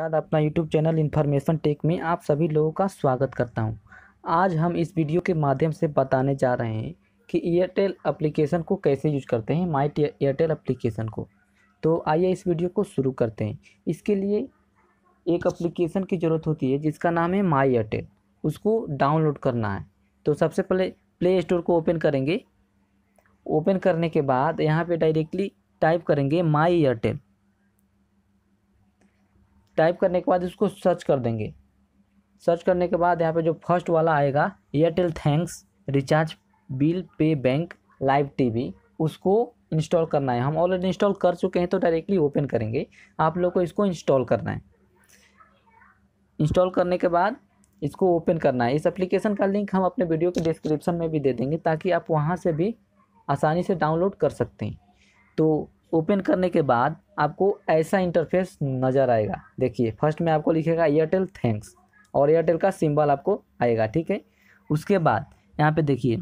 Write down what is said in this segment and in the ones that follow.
बाद अपना YouTube channel information take में आप सभी लोगों का स्वागत करता हूं। आज हम इस वीडियो के माध्यम से बताने जा रहे हैं कि एयरटेल एप्लीकेशन को कैसे यूज करते हैं माई एयरटेल एप्लीकेशन को तो आइए इस वीडियो को शुरू करते हैं इसके लिए एक एप्लीकेशन की ज़रूरत होती है जिसका नाम है माई एयरटेल उसको डाउनलोड करना है तो सबसे पहले प्ले स्टोर को ओपन करेंगे ओपन करने के बाद यहाँ पर डायरेक्टली टाइप करेंगे माई एयरटेल टाइप करने के बाद इसको सर्च कर देंगे सर्च करने के बाद यहाँ पे जो फर्स्ट वाला आएगा Airtel Thanks recharge bill pay bank live TV उसको इंस्टॉल करना है हम ऑलरेडी इंस्टॉल कर चुके हैं तो डायरेक्टली ओपन करेंगे आप लोग को इसको इंस्टॉल करना है इंस्टॉल करने के बाद इसको ओपन करना है इस एप्लीकेशन का लिंक हम अपने वीडियो के डिस्क्रिप्शन में भी दे देंगे ताकि आप वहाँ से भी आसानी से डाउनलोड कर सकते हैं तो ओपन करने के बाद आपको ऐसा इंटरफेस नज़र आएगा देखिए फर्स्ट में आपको लिखेगा एयरटेल थैंक्स और एयरटेल का सिंबल आपको आएगा ठीक है उसके बाद यहाँ पे देखिए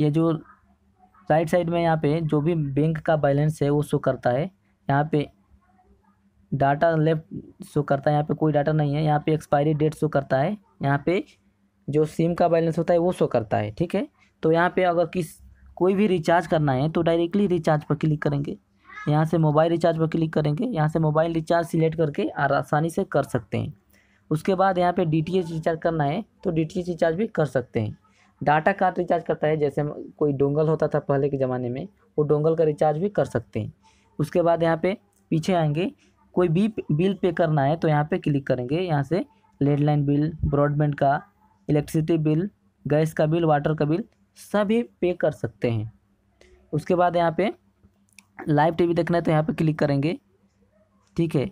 ये जो राइट साइड में यहाँ पे जो भी बैंक का बैलेंस है वो शो करता है यहाँ पे डाटा लेफ्ट शो करता है यहाँ पे कोई डाटा नहीं है यहाँ पे एक्सपायरी डेट शो करता है यहाँ पे जो सिम का बैलेंस होता है वो शो करता है ठीक है तो यहाँ पे अगर किस कोई भी रिचार्ज करना है तो डायरेक्टली रिचार्ज पर क्लिक करेंगे यहाँ से मोबाइल रिचार्ज पर क्लिक करेंगे यहाँ से मोबाइल रिचार्ज सिलेक्ट करके आसानी से कर सकते हैं उसके बाद यहाँ पे डी रिचार्ज करना है तो डी रिचार्ज भी कर सकते हैं डाटा कार्ड रिचार्ज करता है जैसे कोई डोंगल होता था पहले के ज़माने में वो डोंगल का रिचार्ज भी कर सकते हैं उसके बाद यहाँ पे पीछे आएंगे कोई भी बिल पे करना है तो यहाँ पे क्लिक करेंगे यहाँ से लैंडलाइन बिल ब्रॉडबैंड का इलेक्ट्रिसिटी बिल गैस का बिल वाटर का बिल सभी पे कर सकते हैं उसके बाद यहाँ पे लाइव टीवी देखना है तो यहाँ पे क्लिक करेंगे ठीक है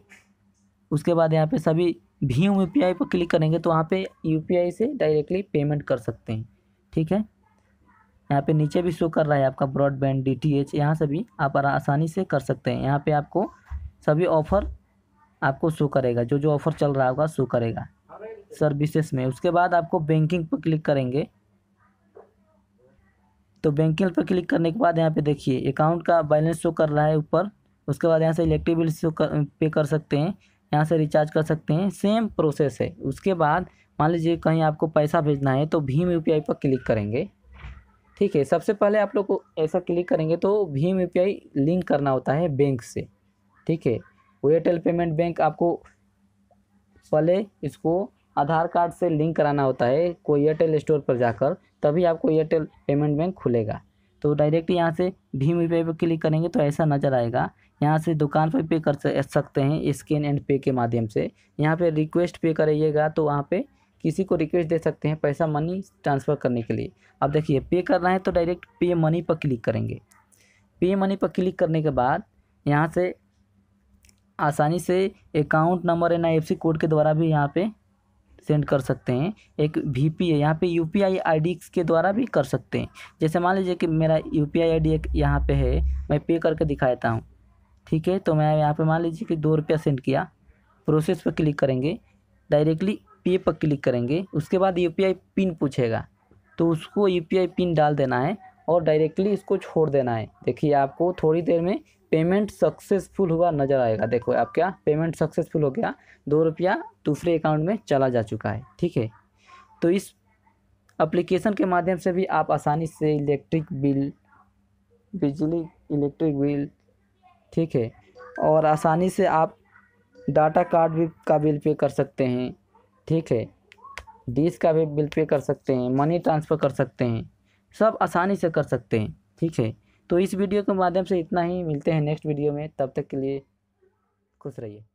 उसके बाद यहाँ पे सभी भीम यू पी पर क्लिक करेंगे तो वहाँ पे यू से डायरेक्टली पेमेंट कर सकते हैं ठीक है यहाँ पे नीचे भी शो कर रहा है आपका ब्रॉडबैंड डी टी एच यहाँ से भी आप आसानी से कर सकते हैं यहाँ पे आपको सभी ऑफ़र आपको शो करेगा जो जो ऑफ़र चल रहा होगा शो करेगा सर्विसेस में उसके बाद आपको बैंकिंग पर क्लिक करेंगे तो बैंकिंग पर क्लिक करने के बाद यहाँ पे देखिए अकाउंट का बैलेंस शो कर रहा है ऊपर उसके बाद यहाँ से इलेक्ट्रिक बिल शो कर पे कर सकते हैं यहाँ से रिचार्ज कर सकते हैं सेम प्रोसेस है उसके बाद मान लीजिए कहीं आपको पैसा भेजना है तो भीम यू पर क्लिक करेंगे ठीक है सबसे पहले आप लोग को ऐसा क्लिक करेंगे तो भीम यू लिंक करना होता है बैंक से ठीक है एयरटेल पेमेंट बैंक आपको पहले इसको आधार कार्ड से लिंक कराना होता है कोई एयरटेल स्टोर पर जाकर तभी आपको एयरटेल पेमेंट बैंक खुलेगा तो डायरेक्ट यहाँ से भीम यू पर क्लिक करेंगे तो ऐसा नज़र आएगा यहाँ से दुकान पर पे कर सकते हैं स्कैन एंड पे के माध्यम से यहाँ पे रिक्वेस्ट पे करिएगा तो वहाँ पे किसी को रिक्वेस्ट दे सकते हैं पैसा मनी ट्रांसफ़र करने के लिए अब देखिए पे करना है तो डायरेक्ट पे मनी पर क्लिक करेंगे पे मनी पर क्लिक करने के बाद यहाँ से आसानी से अकाउंट नंबर एन आई कोड के द्वारा भी यहाँ पे सेंड कर सकते हैं एक वी पी है यहाँ पे U P I I D के द्वारा भी कर सकते हैं जैसे मान लीजिए कि मेरा U P I I D एक यहाँ पर है मैं पे करके दिखा देता हूँ ठीक है तो मैं यहाँ पे मान लीजिए कि दो रुपया सेंड किया प्रोसेस पर क्लिक करेंगे डायरेक्टली पे पर क्लिक करेंगे उसके बाद यू पी आई पिन पूछेगा तो उसको यू पी आई पिन डाल देना है और डायरेक्टली इसको छोड़ देना है देखिए आपको थोड़ी देर में पेमेंट सक्सेसफुल हुआ नज़र आएगा देखो आप क्या पेमेंट सक्सेसफुल हो गया दो रुपया दूसरे अकाउंट में चला जा चुका है ठीक है तो इस एप्लीकेशन के माध्यम से भी आप आसानी से इलेक्ट्रिक बिल बिजली इलेक्ट्रिक बिल ठीक है और आसानी से आप डाटा कार्ड भी का बिल पे कर सकते हैं ठीक है डिश का भी बिल पे कर सकते हैं मनी ट्रांसफ़र कर सकते हैं सब आसानी से कर सकते हैं ठीक है तो इस वीडियो के माध्यम से इतना ही मिलते हैं नेक्स्ट वीडियो में तब तक के लिए खुश रहिए